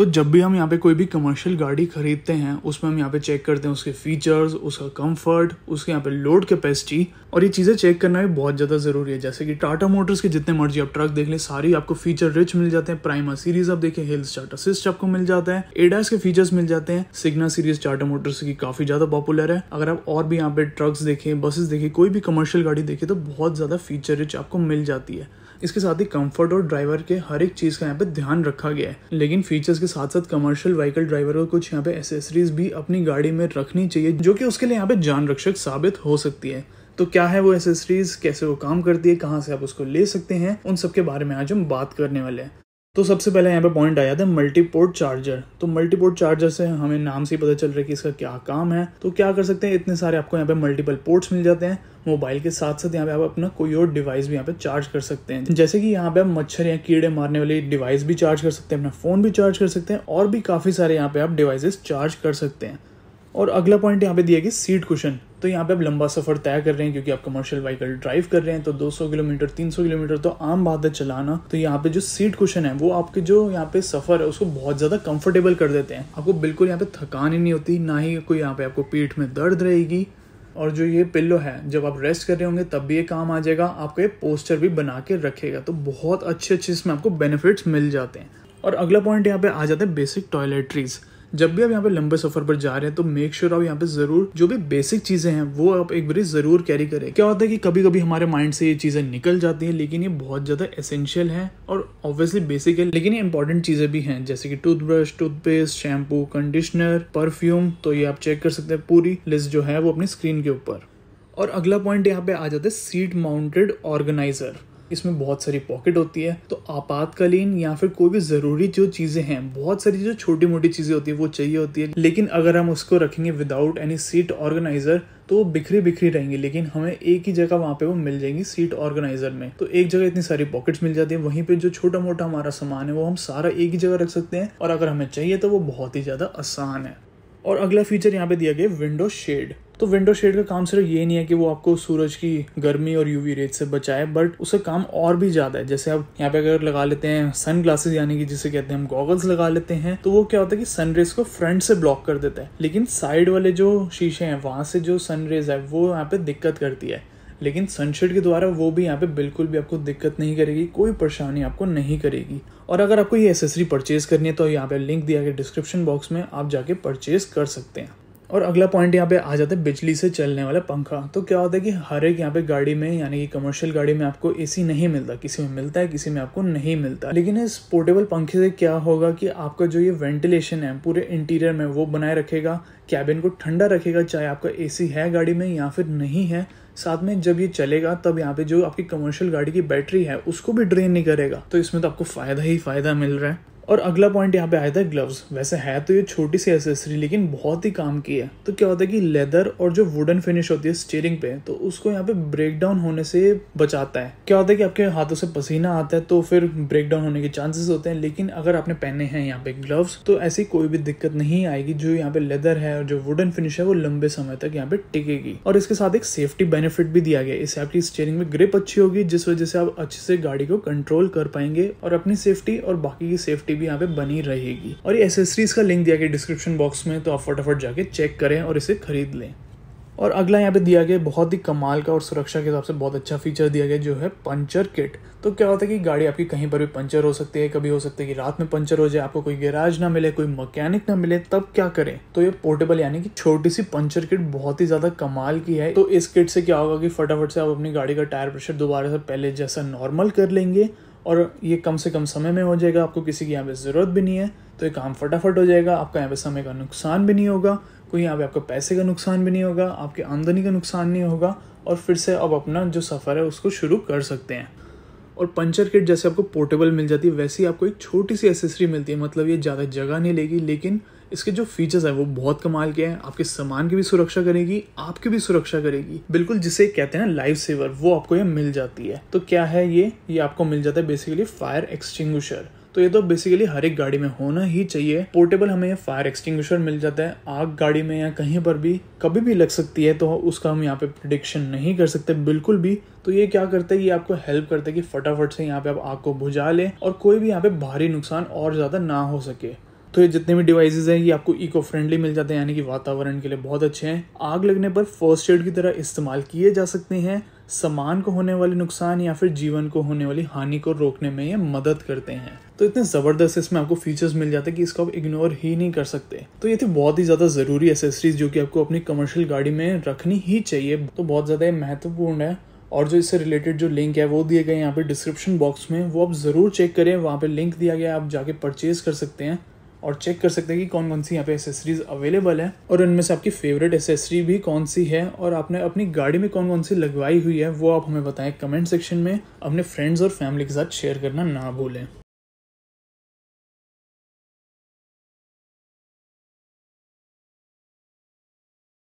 तो जब भी हम यहाँ पे कोई भी कमर्शियल गाड़ी खरीदते हैं उसमें हम यहाँ पे चेक करते हैं उसके फीचर्स उसका कंफर्ट उसके यहाँ पे लोड कैपेसिटी और ये चीज़ें चेक करना भी बहुत ज़्यादा ज़रूरी है जैसे कि टाटा मोटर्स के जितने मर्जी आप ट्रक देख लें सारी आपको फीचर रिच मिल जाते हैं प्राइमा सीरीज आप देखें हिल्स टाटा सिस्ट आपको मिल जाता है एडास के फीचर्स मिल जाते हैं सिग्ना सीरीज टाटा मोटर्स की काफ़ी ज़्यादा पॉपुलर है अगर आप और भी यहाँ पे ट्रक्स देखें बसेस देखें कोई भी कमर्शियल गाड़ी देखें तो बहुत ज़्यादा फीचर रिच आपको मिल जाती है इसके साथ ही कंफर्ट और ड्राइवर के हर एक चीज़ का यहाँ पे ध्यान रखा गया है लेकिन फीचर्स के साथ साथ कमर्शियल व्हीकल ड्राइवर को कुछ यहाँ पे एसेसरीज भी अपनी गाड़ी में रखनी चाहिए जो कि उसके लिए यहाँ पे जान रक्षक साबित हो सकती है तो क्या है वो एसेसरीज कैसे वो काम करती है कहाँ से आप उसको ले सकते हैं उन सब के बारे में आज हम बात करने वाले हैं तो सबसे पहले यहाँ पे पॉइंट आया था मल्टीपोर्ट चार्जर तो मल्टीपोर्ट चार्जर से हमें नाम से ही पता चल रहा है कि इसका क्या काम है तो क्या कर सकते हैं इतने सारे आपको यहाँ पे मल्टीपल पोर्ट्स मिल जाते हैं मोबाइल के साथ साथ यहाँ पे आप अपना कोई और डिवाइस भी यहाँ पे चार्ज कर सकते हैं जैसे कि यहाँ पे आप मच्छर या कीड़े मारने वाली डिवाइस भी चार्ज कर सकते हैं अपना फोन भी चार्ज कर सकते हैं और भी काफी सारे यहाँ पे आप डिवाइसेस चार्ज कर सकते हैं और अगला पॉइंट यहाँ पे दिया कि सीट कुशन तो यहाँ पे आप लंबा सफ़र तय कर रहे हैं क्योंकि आप कमर्शियल व्हीकल ड्राइव कर रहे हैं तो 200 किलोमीटर 300 किलोमीटर तो आम बात है चलाना तो यहाँ पे जो सीट कुशन है वो आपके जो यहाँ पे सफ़र है उसको बहुत ज़्यादा कंफर्टेबल कर देते हैं आपको बिल्कुल यहाँ पे थकान ही नहीं होती ना ही कोई यहाँ पे आपको पीठ में दर्द रहेगी और जो ये पिल्लो है जब आप रेस्ट कर रहे होंगे तब भी ये काम आ जाएगा आपको ये पोस्टर भी बना के रखेगा तो बहुत अच्छे अच्छे इसमें आपको बेनिफिट्स मिल जाते हैं और अगला पॉइंट यहाँ पे आ जाता है बेसिक टॉयलेटरीज़ जब भी आप यहाँ पे लंबे सफर पर जा रहे हैं तो मेक श्योर sure आप यहाँ पे जरूर जो भी बेसिक चीजें हैं वो आप एक बार जरूर कैरी करें क्या होता है कि कभी कभी हमारे माइंड से ये चीजें निकल जाती है लेकिन ये बहुत ज्यादा एसेंशियल है और ऑब्वियसली बेसिक है लेकिन ये इंपॉर्टेंट चीजें भी हैं जैसे कि toothbrush toothpaste shampoo conditioner perfume तो ये आप चेक कर सकते हैं पूरी लिस्ट जो है वो अपनी स्क्रीन के ऊपर और अगला पॉइंट यहाँ पे आ जाता है सीट माउंटेड ऑर्गेनाइजर इसमें बहुत सारी पॉकेट होती है तो आपातकालीन या फिर कोई भी ज़रूरी जो चीज़ें हैं बहुत सारी जो छोटी मोटी चीज़ें होती है वो चाहिए होती है लेकिन अगर हम उसको रखेंगे विदाउट एनी सीट ऑर्गेनाइजर तो वो बिखरी बिखरी रहेंगी लेकिन हमें एक ही जगह वहाँ पे वो मिल जाएंगी सीट ऑर्गेनाइजर में तो एक जगह इतनी सारी पॉकेट्स मिल जाती है वहीं पे जो छोटा मोटा हमारा सामान है वो हम सारा एक ही जगह रख सकते हैं और अगर हमें चाहिए तो वो बहुत ही ज़्यादा आसान है और अगला फीचर यहाँ पे दिया गया विंडो शेड तो विंडो शेड का काम सिर्फ ये नहीं है कि वो आपको सूरज की गर्मी और यूवी रेज से बचाए बट उसका काम और भी ज़्यादा है जैसे आप यहाँ पे अगर लगा लेते हैं सन ग्लासेस यानी कि जिसे कहते हैं हम गॉगल्स लगा लेते हैं तो वो क्या होता है कि सन रेज को फ्रंट से ब्लॉक कर देता है लेकिन साइड वाले जो शीशे हैं वहाँ से जो सन रेज है वो यहाँ पे दिक्कत करती है लेकिन सनशेड के द्वारा वो भी यहाँ पे बिल्कुल भी आपको दिक्कत नहीं करेगी कोई परेशानी आपको नहीं करेगी और अगर आपको ये एसेसरी परचेज करनी है तो यहाँ पे लिंक दिया गया डिस्क्रिप्शन बॉक्स में आप जाके परचेज कर सकते हैं और अगला पॉइंट यहाँ पे आ जाता है बिजली से चलने वाला पंखा तो क्या होता है कि हर एक यहाँ पे गाड़ी में यानी कि कमर्शियल गाड़ी में आपको एसी नहीं मिलता किसी में मिलता है किसी में आपको नहीं मिलता लेकिन इस पोर्टेबल पंखे से क्या होगा कि आपका जो ये वेंटिलेशन है पूरे इंटीरियर में वो बनाए रखेगा कैबिन को ठंडा रखेगा चाहे आपका ए है गाड़ी में या फिर नहीं है साथ में जब ये चलेगा तब यहाँ पे जो आपकी कमर्शियल गाड़ी की बैटरी है उसको भी ड्रेन नहीं करेगा तो इसमें तो आपको फायदा ही फायदा मिल रहा है और अगला पॉइंट यहाँ पे आया था ग्लव्स वैसे है तो ये छोटी सी एसेसरी लेकिन बहुत ही काम की है तो क्या होता है कि लेदर और जो वुडन फिनिश होती है स्टेयरिंग पे तो उसको यहाँ पे ब्रेक डाउन होने से बचाता है क्या होता है कि आपके हाथों से पसीना आता है तो फिर ब्रेक डाउन होने के चांसेस होते हैं लेकिन अगर आपने पहने हैं यहाँ पे ग्लव्स तो ऐसी कोई भी दिक्कत नहीं आएगी जो यहाँ पे लेदर है और जो वुडन फिनिश है वो लंबे समय तक यहाँ पे टिकेगी और इसके साथ एक सेफ्टी बेनिफिट भी दिया गया इससे आपकी स्टेयरिंग में ग्रिप अच्छी होगी जिस वजह से आप अच्छे से गाड़ी को कंट्रोल कर पाएंगे और अपनी सेफ्टी और बाकी की सेफ्टी भी यहाँ पे बनी रहेगी और ये एसेसरीज का लिंक दिया गया डिस्क्रिप्शन बॉक्स में तो आप फटाफट जाके चेक करें और इसे खरीद लें और अगला यहाँ पे दिया गया बहुत ही कमाल का और सुरक्षा के हिसाब से बहुत अच्छा फीचर दिया गया जो है पंचर किट तो क्या होता है कि गाड़ी आपकी कहीं पर भी पंचर हो सकती है कभी हो सकता है कि रात में पंचर हो जाए आपको कोई गैराज ना मिले कोई मैकेनिक ना मिले तब क्या करें तो ये पोर्टेबल यानी कि छोटी सी पंचर किट बहुत ही ज्यादा कमाल की है तो इस किट से क्या होगा कि फटाफट से आप अपनी गाड़ी का टायर प्रेशर दोबारा से पहले जैसा नॉर्मल कर लेंगे और ये कम से कम समय में हो जाएगा आपको किसी की यहाँ पे ज़रूरत भी नहीं है तो ये काम फटाफट हो जाएगा आपका यहाँ पे समय का नुकसान भी नहीं होगा कोई यहाँ पे आपका पैसे का नुकसान भी नहीं होगा आपकी आमदनी का नुकसान नहीं होगा और फिर से आप अपना जो सफ़र है उसको शुरू कर सकते हैं और पंचर किट जैसे आपको पोर्टेबल मिल जाती है वैसे ही आपको एक छोटी सी एसेसरी मिलती है मतलब ये ज़्यादा जगह नहीं लेगी लेकिन इसके जो फीचर्स हैं वो बहुत कमाल के हैं आपके सामान की भी सुरक्षा करेगी आपकी भी सुरक्षा करेगी बिल्कुल जिसे कहते हैं लाइफ सेवर वो आपको ये मिल जाती है तो क्या है ये ये आपको मिल जाता है बेसिकली फायर एक्सटिंग तो ये तो बेसिकली हर एक गाड़ी में होना ही चाहिए पोर्टेबल हमें फायर एक्सटिंग मिल जाता है आग गाड़ी में या कहीं पर भी कभी भी लग सकती है तो उसका हम यहाँ पे प्रिडिक्शन नहीं कर सकते बिल्कुल भी तो ये क्या करता है ये आपको हेल्प करता है कि फटाफट से यहाँ पे आप आग को बुझा लें और कोई भी यहाँ पे भारी नुकसान और ज़्यादा ना हो सके तो ये जितने भी डिवाइस हैं ये आपको इको फ्रेंडली मिल जाते हैं यानी कि वातावरण के लिए बहुत अच्छे हैं आग लगने पर फर्स्ट एड की तरह इस्तेमाल किए जा सकते हैं सामान को होने वाले नुकसान या फिर जीवन को होने वाली हानि को रोकने में ये मदद करते हैं तो इतने ज़बरदस्त इसमें आपको फीचर्स मिल जाते हैं कि इसको आप इग्नोर ही नहीं कर सकते तो ये थी बहुत ही ज़्यादा ज़रूरी एसेसरीज जो कि आपको अपनी कमर्शियल गाड़ी में रखनी ही चाहिए तो बहुत ज़्यादा महत्वपूर्ण है और जो इससे रिलेटेड जो लिंक है वो दिए गए यहाँ पे डिस्क्रिप्शन बॉक्स में वो आप ज़रूर चेक करें वहाँ पे लिंक दिया गया आप जाके परचेज कर सकते हैं और चेक कर सकते हैं कि कौन कौन सी यहाँ पे एसेसरीज अवेलेबल है और उनमें से आपकी फेवरेट एसेसरी भी कौन सी है और आपने अपनी गाड़ी में कौन कौन सी लगवाई हुई है वो आप हमें बताएं कमेंट सेक्शन में अपने फ्रेंड्स और फैमिली के साथ शेयर करना ना भूलें